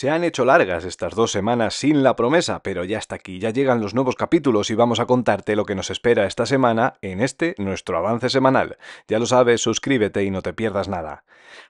Se han hecho largas estas dos semanas sin la promesa, pero ya está aquí, ya llegan los nuevos capítulos y vamos a contarte lo que nos espera esta semana en este nuestro avance semanal. Ya lo sabes, suscríbete y no te pierdas nada.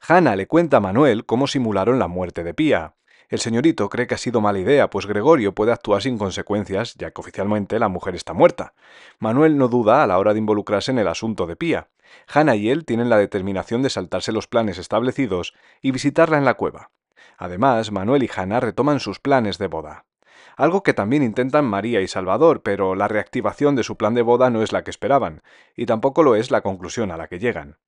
Hannah le cuenta a Manuel cómo simularon la muerte de Pía. El señorito cree que ha sido mala idea, pues Gregorio puede actuar sin consecuencias, ya que oficialmente la mujer está muerta. Manuel no duda a la hora de involucrarse en el asunto de Pía. Hannah y él tienen la determinación de saltarse los planes establecidos y visitarla en la cueva. Además, Manuel y Jana retoman sus planes de boda. Algo que también intentan María y Salvador, pero la reactivación de su plan de boda no es la que esperaban, y tampoco lo es la conclusión a la que llegan.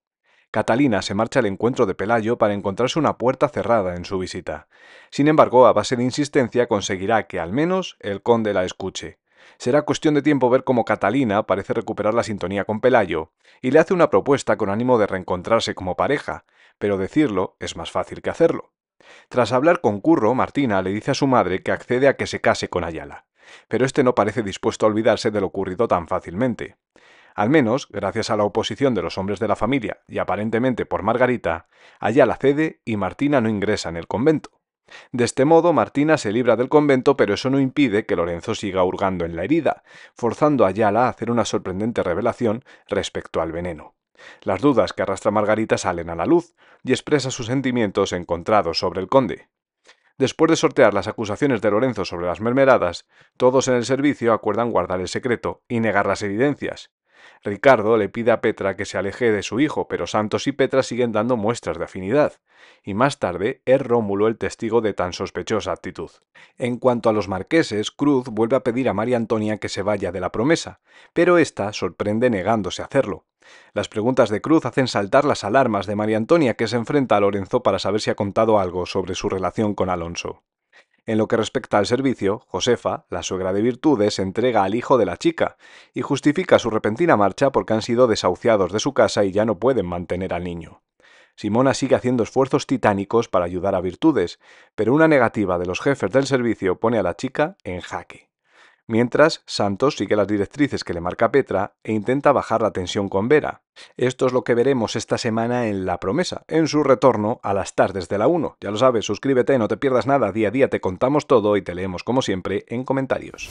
Catalina se marcha al encuentro de Pelayo para encontrarse una puerta cerrada en su visita. Sin embargo, a base de insistencia conseguirá que al menos el conde la escuche. Será cuestión de tiempo ver cómo Catalina parece recuperar la sintonía con Pelayo, y le hace una propuesta con ánimo de reencontrarse como pareja, pero decirlo es más fácil que hacerlo. Tras hablar con Curro, Martina le dice a su madre que accede a que se case con Ayala, pero este no parece dispuesto a olvidarse de lo ocurrido tan fácilmente. Al menos, gracias a la oposición de los hombres de la familia y aparentemente por Margarita, Ayala cede y Martina no ingresa en el convento. De este modo, Martina se libra del convento, pero eso no impide que Lorenzo siga hurgando en la herida, forzando a Ayala a hacer una sorprendente revelación respecto al veneno. Las dudas que arrastra Margarita salen a la luz y expresa sus sentimientos encontrados sobre el conde. Después de sortear las acusaciones de Lorenzo sobre las mermeladas, todos en el servicio acuerdan guardar el secreto y negar las evidencias. Ricardo le pide a Petra que se aleje de su hijo, pero Santos y Petra siguen dando muestras de afinidad, y más tarde es Rómulo el testigo de tan sospechosa actitud. En cuanto a los marqueses, Cruz vuelve a pedir a María Antonia que se vaya de la promesa, pero ésta sorprende negándose a hacerlo. Las preguntas de Cruz hacen saltar las alarmas de María Antonia que se enfrenta a Lorenzo para saber si ha contado algo sobre su relación con Alonso. En lo que respecta al servicio, Josefa, la suegra de Virtudes, entrega al hijo de la chica y justifica su repentina marcha porque han sido desahuciados de su casa y ya no pueden mantener al niño. Simona sigue haciendo esfuerzos titánicos para ayudar a Virtudes, pero una negativa de los jefes del servicio pone a la chica en jaque mientras Santos sigue las directrices que le marca Petra e intenta bajar la tensión con Vera. Esto es lo que veremos esta semana en La Promesa, en su retorno a las tardes de la 1. Ya lo sabes, suscríbete, no te pierdas nada, día a día te contamos todo y te leemos como siempre en comentarios.